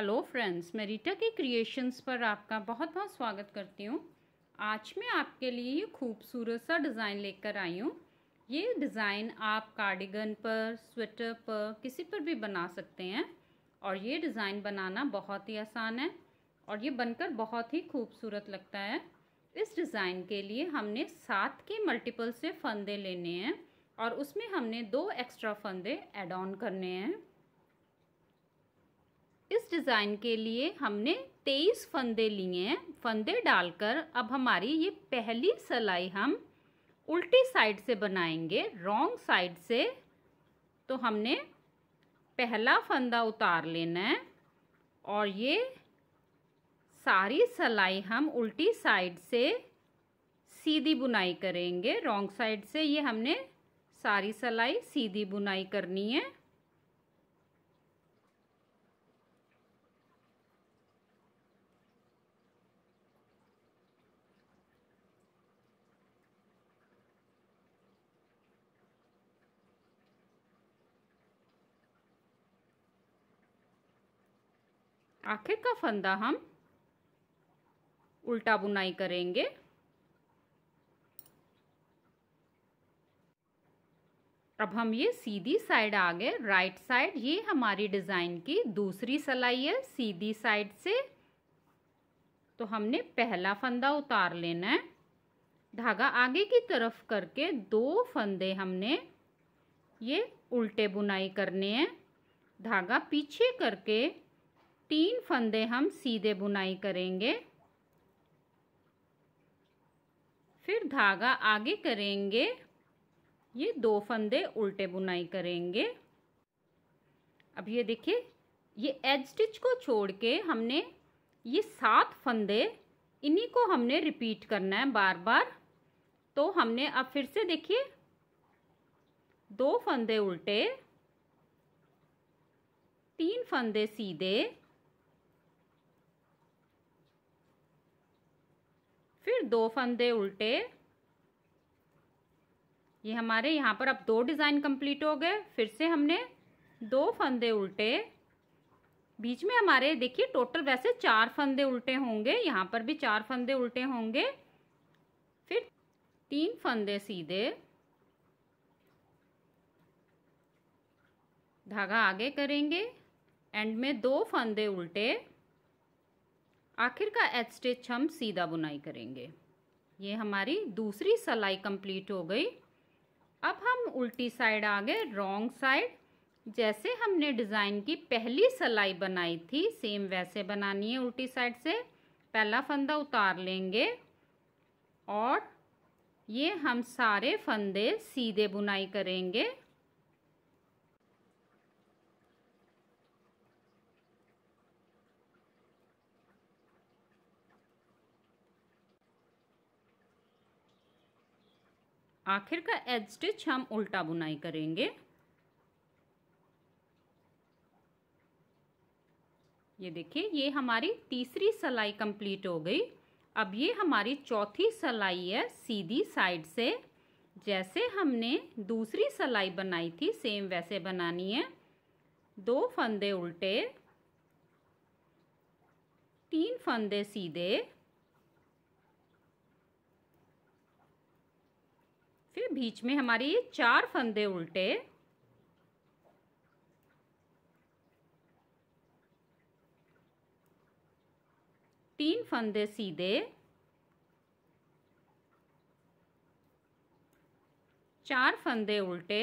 hello friends मैं रीटा के creations पर आपका बहुत बहुत स्वागत करती हूँ आज मैं आपके लिए ये खूबसूरत सा डिज़ाइन लेकर आई हूँ ये डिज़ाइन आप कार्डिगन पर स्वेटर पर किसी पर भी बना सकते हैं और ये डिज़ाइन बनाना बहुत ही आसान है और ये बनकर बहुत ही खूबसूरत लगता है इस डिज़ाइन के लिए हमने सात के मल्टीपल से फंदे लेने हैं और उसमें हमने दो एक्स्ट्रा फंदे एड ऑन करने हैं इस डिज़ाइन के लिए हमने तेईस फंदे लिए हैं फंदे डालकर अब हमारी ये पहली सलाई हम उल्टी साइड से बनाएंगे रॉन्ग साइड से तो हमने पहला फंदा उतार लेना है और ये सारी सलाई हम उल्टी साइड से सीधी बुनाई करेंगे रॉन्ग साइड से ये हमने सारी सलाई सीधी बुनाई करनी है आखिर का फंदा हम उल्टा बुनाई करेंगे अब हम ये सीधी साइड आ गए राइट साइड ये हमारी डिज़ाइन की दूसरी सलाई है सीधी साइड से तो हमने पहला फंदा उतार लेना है धागा आगे की तरफ करके दो फंदे हमने ये उल्टे बुनाई करने हैं धागा पीछे करके तीन फंदे हम सीधे बुनाई करेंगे फिर धागा आगे करेंगे ये दो फंदे उल्टे बुनाई करेंगे अब ये देखिए ये एज स्टिच को छोड़ के हमने ये सात फंदे इन्हीं को हमने रिपीट करना है बार बार तो हमने अब फिर से देखिए दो फंदे उल्टे तीन फंदे सीधे फिर दो फंदे उल्टे ये हमारे यहाँ पर अब दो डिज़ाइन कंप्लीट हो गए फिर से हमने दो फंदे उल्टे बीच में हमारे देखिए टोटल वैसे चार फंदे उल्टे होंगे यहाँ पर भी चार फंदे उल्टे होंगे फिर तीन फंदे सीधे धागा आगे करेंगे एंड में दो फंदे उल्टे आखिर का एच स्टिच हम सीधा बुनाई करेंगे ये हमारी दूसरी सलाई कंप्लीट हो गई अब हम उल्टी साइड आ गए रॉन्ग साइड जैसे हमने डिज़ाइन की पहली सलाई बनाई थी सेम वैसे बनानी है उल्टी साइड से पहला फंदा उतार लेंगे और ये हम सारे फंदे सीधे बुनाई करेंगे आखिर का एज स्टिच हम उल्टा बुनाई करेंगे ये देखिए ये हमारी तीसरी सलाई कंप्लीट हो गई अब ये हमारी चौथी सलाई है सीधी साइड से जैसे हमने दूसरी सलाई बनाई थी सेम वैसे बनानी है दो फंदे उल्टे तीन फंदे सीधे के बीच में हमारी चार फंदे उल्टे तीन फंदे सीधे चार फंदे उल्टे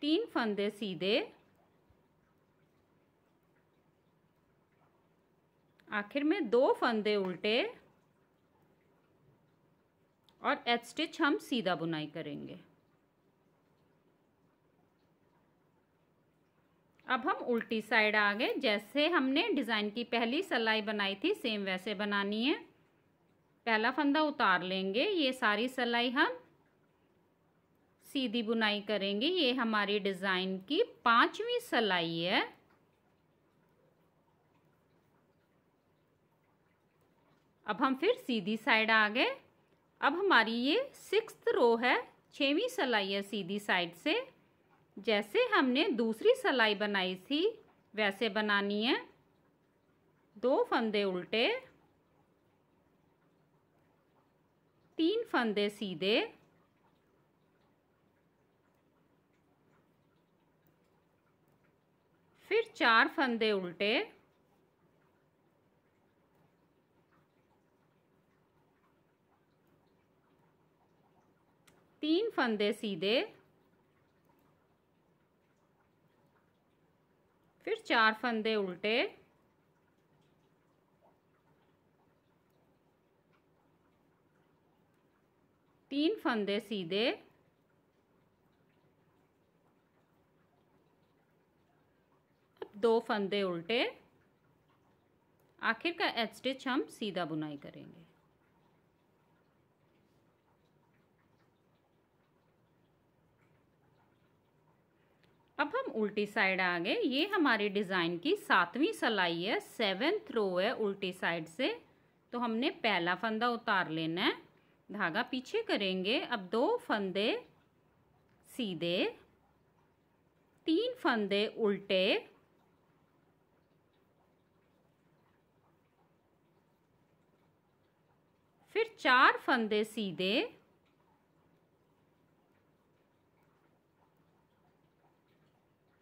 तीन फंदे सीधे आखिर में दो फंदे उल्टे और एच स्टिच हम सीधा बुनाई करेंगे अब हम उल्टी साइड आ गए जैसे हमने डिज़ाइन की पहली सलाई बनाई थी सेम वैसे बनानी है पहला फंदा उतार लेंगे ये सारी सलाई हम सीधी बुनाई करेंगे ये हमारी डिज़ाइन की पांचवी सलाई है अब हम फिर सीधी साइड आ गए अब हमारी ये सिक्स रो है छवीं सलाई है सीधी साइड से जैसे हमने दूसरी सलाई बनाई थी वैसे बनानी है दो फंदे उल्टे तीन फंदे सीधे फिर चार फंदे उल्टे तीन फंदे सीधे फिर चार फंदे उल्टे तीन फंदे सीधे अब दो फंदे उल्टे आखिर का एच स्टिच हम सीधा बुनाई करेंगे अब हम उल्टी साइड आ गए ये हमारी डिज़ाइन की सातवीं सलाई है सेवेंथ रो है उल्टी साइड से तो हमने पहला फंदा उतार लेना है धागा पीछे करेंगे अब दो फंदे सीधे तीन फंदे उल्टे फिर चार फंदे सीधे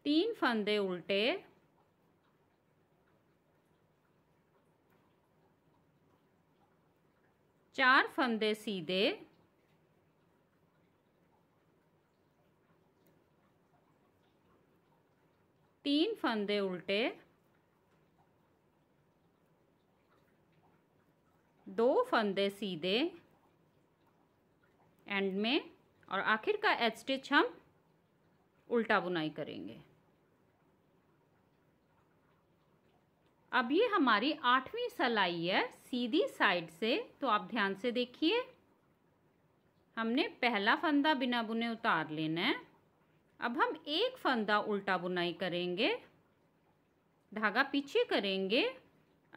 तीन फंदे उल्टे चार फंदे सीधे तीन फंदे उल्टे दो फंदे सीधे एंड में और आखिर का एच स्टिच हम उल्टा बुनाई करेंगे अब ये हमारी आठवीं सलाई है सीधी साइड से तो आप ध्यान से देखिए हमने पहला फंदा बिना बुने उतार लेना है अब हम एक फंदा उल्टा बुनाई करेंगे धागा पीछे करेंगे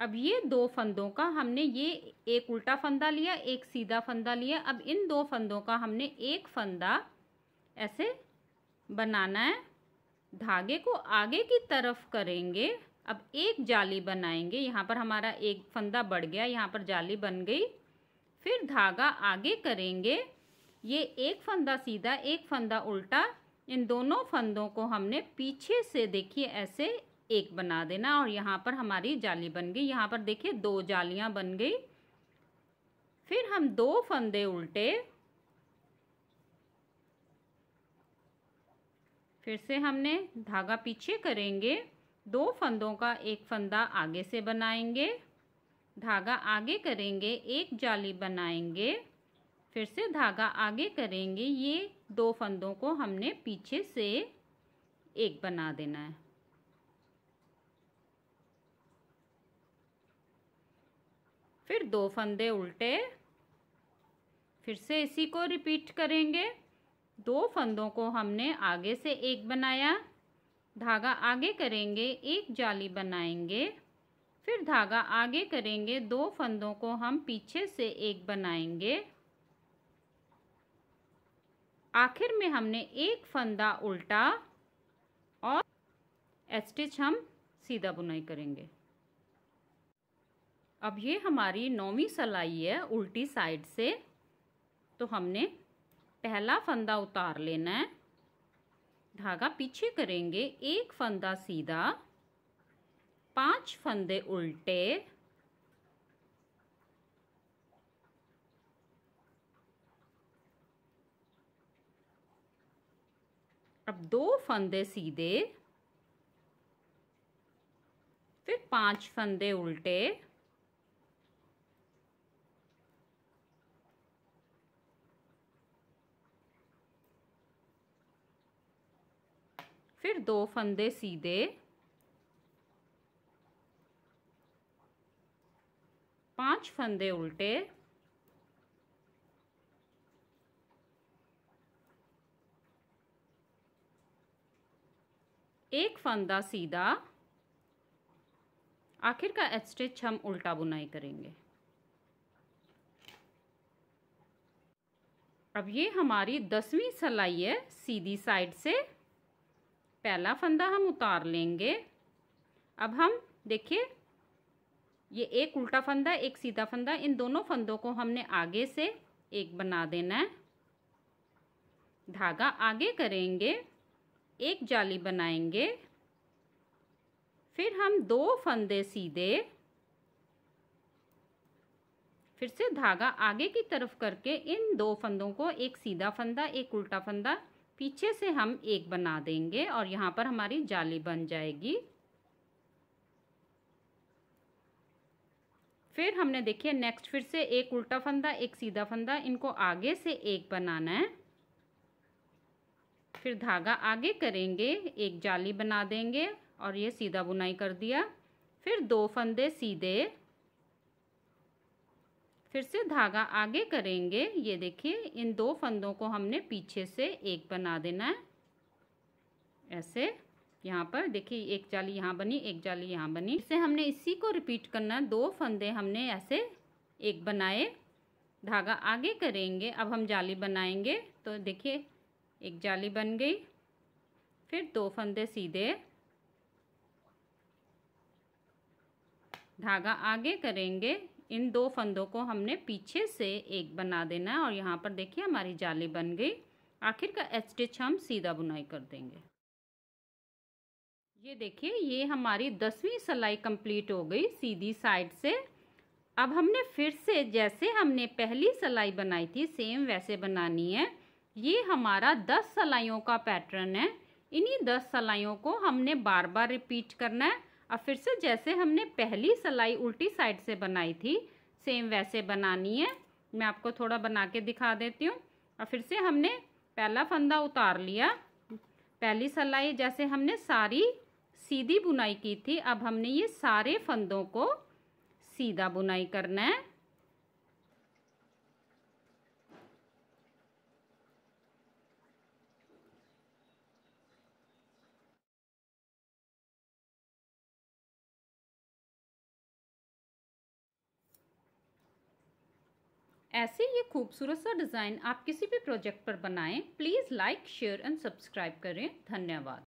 अब ये दो फंदों का हमने ये एक उल्टा फंदा लिया एक सीधा फंदा लिया अब इन दो फंदों का हमने एक फंदा ऐसे बनाना है धागे को आगे की तरफ करेंगे अब एक जाली बनाएंगे यहाँ पर हमारा एक फंदा बढ़ गया यहाँ पर जाली बन गई फिर धागा आगे करेंगे ये एक फंदा सीधा एक फंदा उल्टा इन दोनों फंदों को हमने पीछे से देखिए ऐसे एक बना देना और यहाँ पर हमारी जाली बन गई यहाँ पर देखिए दो जालियाँ बन गई फिर हम दो फंदे उल्टे फिर से हमने धागा पीछे करेंगे दो फंदों का एक फंदा आगे से बनाएंगे धागा आगे करेंगे एक जाली बनाएंगे फिर से धागा आगे करेंगे ये दो फंदों को हमने पीछे से एक बना देना है फिर दो फंदे उल्टे फिर से इसी को रिपीट करेंगे दो फंदों को हमने आगे से एक बनाया धागा आगे करेंगे एक जाली बनाएंगे फिर धागा आगे करेंगे दो फंदों को हम पीछे से एक बनाएंगे आखिर में हमने एक फंदा उल्टा और स्टिच हम सीधा बुनाई करेंगे अब ये हमारी नौवीं सलाई है उल्टी साइड से तो हमने पहला फंदा उतार लेना है धागा पीछे करेंगे एक फंदा सीधा पांच फंदे उल्टे अब दो फंदे सीधे फिर पांच फंदे उल्टे फिर दो फंदे सीधे पांच फंदे उल्टे एक फंदा सीधा आखिर का एच स्टिच हम उल्टा बुनाई करेंगे अब ये हमारी दसवीं सलाई है सीधी साइड से पहला फंदा हम उतार लेंगे अब हम देखिए ये एक उल्टा फंदा एक सीधा फंदा इन दोनों फंदों को हमने आगे से एक बना देना है धागा आगे करेंगे एक जाली बनाएंगे फिर हम दो फंदे सीधे फिर से धागा आगे की तरफ करके इन दो फंदों को एक सीधा फंदा एक उल्टा फंदा पीछे से हम एक बना देंगे और यहाँ पर हमारी जाली बन जाएगी फिर हमने देखिए नेक्स्ट फिर से एक उल्टा फंदा एक सीधा फंदा इनको आगे से एक बनाना है फिर धागा आगे करेंगे एक जाली बना देंगे और ये सीधा बुनाई कर दिया फिर दो फंदे सीधे फिर से धागा आगे करेंगे ये देखिए इन दो फंदों को हमने पीछे से एक बना देना है ऐसे यहाँ पर देखिए एक जाली यहाँ बनी एक जाली यहाँ बनी इससे हमने इसी को रिपीट करना दो फंदे हमने ऐसे एक बनाए धागा आगे करेंगे अब हम जाली बनाएंगे तो देखिए एक जाली बन गई फिर दो फंदे सीधे धागा आगे करेंगे इन दो फंदों को हमने पीछे से एक बना देना है और यहाँ पर देखिए हमारी जाली बन गई आखिर का स्टिच हम सीधा बुनाई कर देंगे ये देखिए ये हमारी दसवीं सिलाई कंप्लीट हो गई सीधी साइड से अब हमने फिर से जैसे हमने पहली सिलाई बनाई थी सेम वैसे बनानी है ये हमारा दस सलाइयों का पैटर्न है इन्हीं दस सलाइयों को हमने बार बार रिपीट करना है अब फिर से जैसे हमने पहली सलाई उल्टी साइड से बनाई थी सेम वैसे बनानी है मैं आपको थोड़ा बना के दिखा देती हूँ और फिर से हमने पहला फंदा उतार लिया पहली सलाई जैसे हमने सारी सीधी बुनाई की थी अब हमने ये सारे फंदों को सीधा बुनाई करना है ऐसे ये खूबसूरत सा डिज़ाइन आप किसी भी प्रोजेक्ट पर बनाएं please like share and subscribe करें धन्यवाद